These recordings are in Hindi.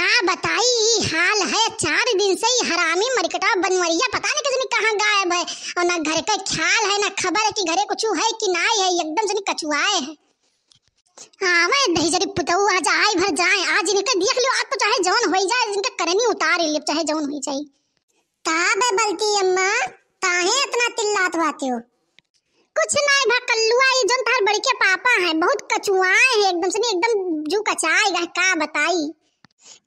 का बताई हाल है चार दिन से ही हरामी मरकटा बनवरिया पता नहीं किसने कहाँ गायब है और ना घर का ख्याल है ना खबर है कि घरे कुछ है कि ना है एकदम से कछुआए है आवे दही जरी आज आए भर जाए आज इनका देख लो आज तो चाहे जौन हो जाए इनका करनी उतार ले चाहे जौन हो जाए ताबे बलती अम्मा काहे इतना तिल्लात बाते हो कुछ नहीं भा कल्लुआ ये जौन थार बड़के पापा है बहुत कछुआए हैं एकदम से नहीं एकदम जू कचाएगा का बताई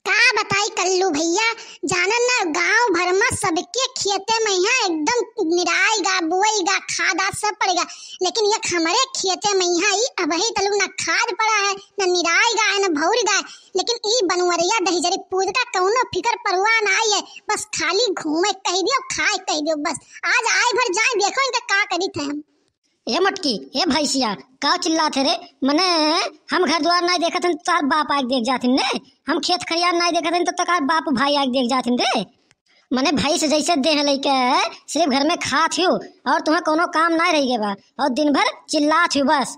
का बताई कल्लू भैया जानन ना गांव भर में सबके खेते में यहाँ एकदम निराएगा बुएगा खाद आ सब पड़ेगा लेकिन ये हमारे खेते में यहाँ ई अब ही तलु तो ना खाद पड़ा है ना निराएगा है ना भौरगा है लेकिन ई बनवरिया दहीजरी पूज का कौनो फिकर परवा ना आई है बस खाली घूमे कह दियो खाए कह दियो बस आज आए भर जाए देखो इनका का करी थे हम ये मटकी ए भैंसिया का चिल्ला थे रे मने हम घर द्वार नहीं देखा थे तो बाप आके देख जाते ने हम खेत खलियान नहीं देखा थे तो तकार बाप भाई आके देख जाते रे मने भाई से जैसे देह लेके सिर्फ घर में खा हूँ और तुम्हें कोनो काम नहीं रही बा और दिन भर चिल्ला हूँ बस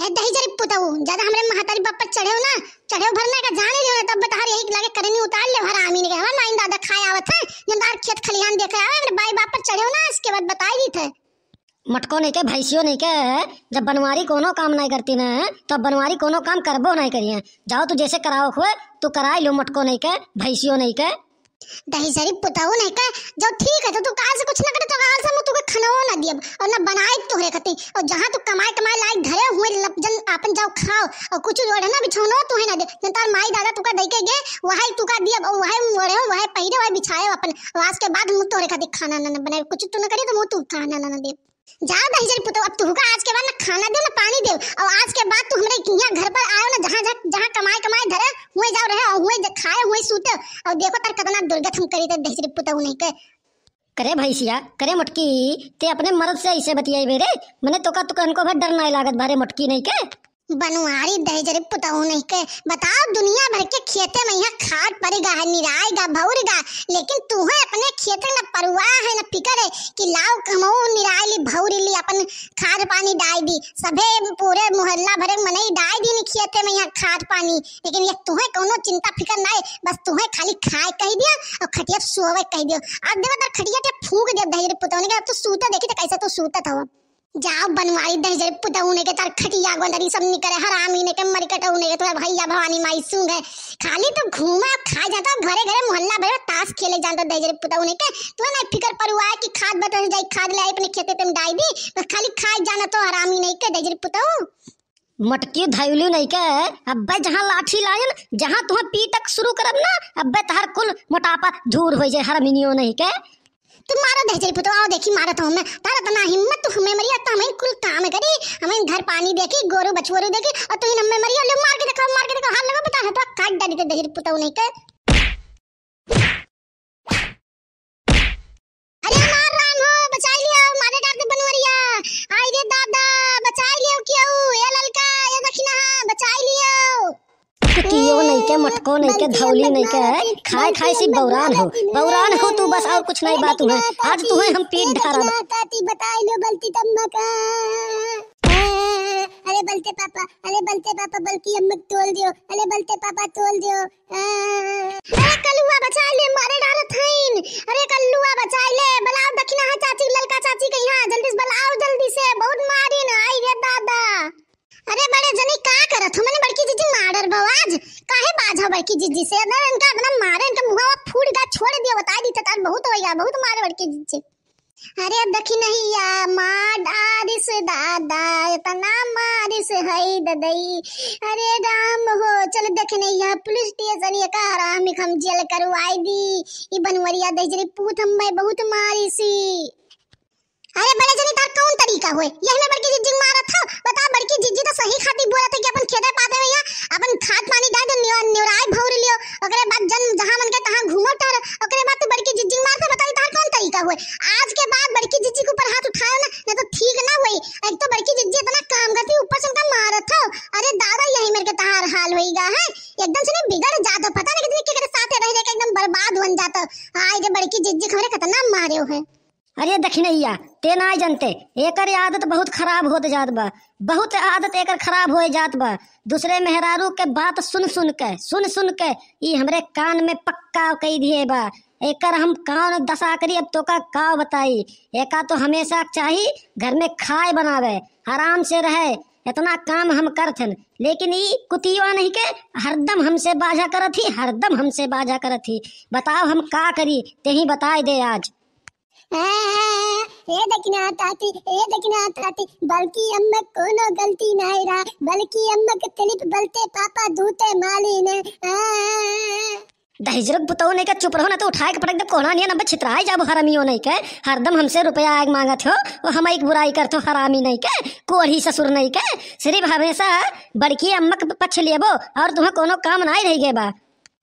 है दही जरी पुताऊ ज्यादा हमरे महातारी बाप पर चढ़े हो ना चढ़े भर ना का जाने लियो ना तब बता एक लगे करनी उतार ले भरा आमीन के हमार लाइन दादा खाए आवत है जंदार खेत खलियान देखे आवे हमरे भाई बाप पर चढ़े हो ना इसके बाद बताई दी थे मटको नहीं के भैंसियों नहीं के जब बनवारी कोनो काम नहीं करती ना तो बनवारी कोनो काम करबो नहीं करिए जाओ तू तो जैसे कराओ हुए तू तो करा लो मटको नहीं के भैंसियों नहीं के दही सरी पुताओ नहीं के जो ठीक है तो तू काल से कुछ ना करे तो काल से मुझे खनो ना दिए और ना बनाए तोहरे कती और जहां तू कमाए कमाए लाए धरे हुए लपजन अपन जाओ खाओ और कुछ जोड़े ना बिछौनो तू तो है ना दे जनता माई दादा तुका दई के गे वहां का दिए और वहां हो वहां पहिरे वहां बिछाए अपन आज के बाद मु तोहरे खाती खाना ना बनाए कुछ तू ना करे तो मु तू खाना ना दे जाओ दहजल पुतो अब तू का आज के बाद ना खाना दे ना पानी दे और आज के बाद तू हमरे यहाँ घर पर आयो ना जहाँ जहाँ जहाँ कमाए कमाए धरे हुए जाओ रहे और हुए खाए हुए सूते और देखो तर कतना दुर्गत हम करी थे तो दहजल पुतो नहीं के करे भैसिया करे मटकी ते अपने मर्द से ऐसे बतियाई बेरे मैंने तो का तुकन को भर डर ना लागत भारे मटकी नहीं के बनुआरी दहजरी पुतहु नहीं के बताओ दुनिया भर के खेते में यहाँ खाट पड़ेगा है निराएगा भौरेगा लेकिन तू है अपने खेत न परुआ है न पिकर है कि लाओ कमाओ निराई ली भौरी ली अपन खाद पानी डाल दी सबे पूरे मोहल्ला भरे मने ही डाल दी नहीं खेते में यहाँ खाद पानी लेकिन ये तू है कोनो चिंता फिकर ना है बस है खाली खाए कह दिया और खटिया सोवे कह दियो आज देखो खटिया फूक दिया दहजरी पुतहु ने कहा तू सूता देखी तो कैसा तू सूता था जा बनवाई दे जे पुता उने के तार खटिया गोंदरी सब निकरे हरामी ने के मरी कटा उने के तोरा भैया भवानी माई सुंग है खाली तो घूमा खा जाता घरे घरे मोहल्ला भर ताश खेले जाता दे जे पुता उने के तो ना फिकर परुआ की खाद बता जाए खाद ले अपने खेत तुम डाई दी बस खाली खाए जाना तो हरामी नहीं के दे जे पुता मटकी धायुली नहीं के अब जहाँ लाठी लायन जहाँ तुम्हें पीटक शुरू करब ना अब तहर कुल मोटापा दूर हो जाए हरमिनियो नहीं के तू मारो दहजरी पुतो आओ देखी मारत तो हूं मैं तारा तना तो हिम्मत तू हमें मरिया तो हमें कुल काम करी हमें घर पानी देखी गोरू बछवरू देखी और तू इन हमें मरिया ले मार के देखा मार के देखा हाल लगा बता है हाँ, तो काट डाली दे दहजरी पुतो नहीं कर कुटियो नहीं के मटको नहीं के धौली नहीं के है खाए खाए सिर्फ बौरान हो बौरान हो तू बस और कुछ नहीं बात है आज तुम्हें हम पीठ ढारा बताई लो बल्कि तम्मा का अरे बलते पापा अरे बलते पापा बल्कि अम्मा तोल दियो अरे बलते पापा तोल दियो अरे कलुआ बचा ले मारे डालत हईन अरे कलुआ बचा ले बलाओ दखिना है चाची ललका चाची के यहां जल्दी से बलाओ जी जी से ना इनका अपना मारे इनका मुंह मुहावा फूट दा छोड़ दिया बता दी ततान बहुत हो गया बहुत मारे बड़के जी जी अरे देखी नहीं या माड आरिस दादा तना मारिस है ददई अरे राम हो चल देख नहीं या पुलिस स्टेशन ये का हराम हम जेल करवाई दी ई बनवरिया दजरी पूत हम मैं बहुत मारी सी अरे बड़े जनी तार कौन तरीका हुए यही में बड़की जिज्जी मारा था बता बड़की जिजी तो सही खाती बोला था कि अपन खेदे पाते भैया अपन खाद पानी डाल दे न्यू हाल होईगा है एकदम से बिगड़ जा तो पता नहीं कितने के साथ रह के एकदम बर्बाद बन जा तो आज रे बड़की जिज्जी खबरे खतरनाक मारे हो अरे दखिनैया ते ना जानते एकर आदत बहुत खराब होत जात बा बहुत आदत एकर खराब होए जात बा दूसरे मेहरारू के बात सुन सुन के सुन सुन के ई हमरे कान में पक्का कई दिए बा एकर हम कान दशा करी अब तो का का बताई एका तो हमेशा चाहिए घर में खाए बनावे आराम से रहे इतना काम हम कर थे लेकिन ये कुतिया नहीं के हरदम हमसे बाजा कर थी हरदम हमसे बाजा कर थी बताओ हम का करी ते ही बताए दे आज ए दकिना ताती ए दकिना ताती बल्कि अम्मा कोनो गलती नहीं रहा बल्कि अम्मा के तिलिप बलते पापा दूते माली ने आ, आ, आ, आ, आ, आ, आ, दहिजरत बुतौ नहीं का चुप रहो ना तो उठाए के पटक दे कोना नहीं नंबर छितराए जाब हो नहीं के हरदम हमसे रुपया आग मांगत हो वो हम एक बुराई करते हरामी नहीं के कोढ़ी ससुर नहीं के सिर्फ हमेशा बड़की अम्मक पक्ष लेबो और तुम्हें कोनो काम नहीं रह गए बा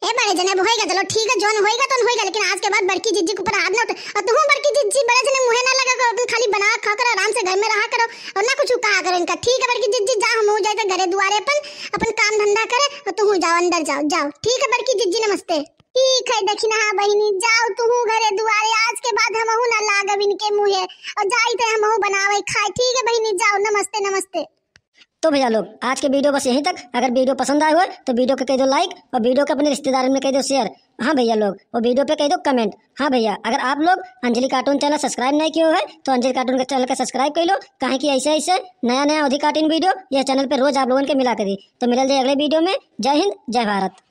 ए बड़े जने होएगा चलो ठीक है जोन होएगा तो होएगा लेकिन आज के बाद बड़की जीजी के ऊपर हाथ ना उठा और तुम बड़की जीजी बड़े जने मुंह ना लगा करो खाली बना खा कर आराम से घर में रहा करो और ना कुछ कहा करो इनका ठीक है बड़की जीजी जा हम हो जाए तो घरे दुआरे अपन अपन काम धंधा करे और तुम जाओ अंदर जाओ जाओ ठीक है बड़की जीजी नमस्ते ठीक है दखिना हाँ बहिनी जाओ तू घरे दुआरे आज के बाद हम ना लागब इनके मुंह और जाई थे तो हम बनावे खाए ठीक है बहिनी जाओ नमस्ते नमस्ते तो भैया लोग आज के वीडियो बस यहीं तक अगर वीडियो पसंद आए हुए तो वीडियो को कह दो लाइक और वीडियो को अपने रिश्तेदार में कह दो शेयर हाँ भैया लोग और वीडियो पे कह दो कमेंट हाँ भैया अगर आप लोग अंजलि कार्टून चैनल सब्सक्राइब नहीं किए हैं तो अंजलि कार्टून का चैनल का सब्सक्राइब कर लो कहा कि ऐसे ऐसे नया नया अधिक कार्टून वीडियो यह चैनल पर रोज आप लोगों के मिला करी तो मिल जाए अगले वीडियो में जय हिंद जय भारत